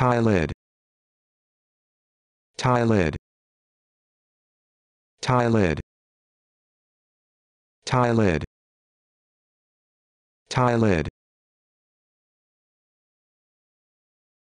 Tie lid. Tie lid. Tie lid. Tie lid. Tie lid.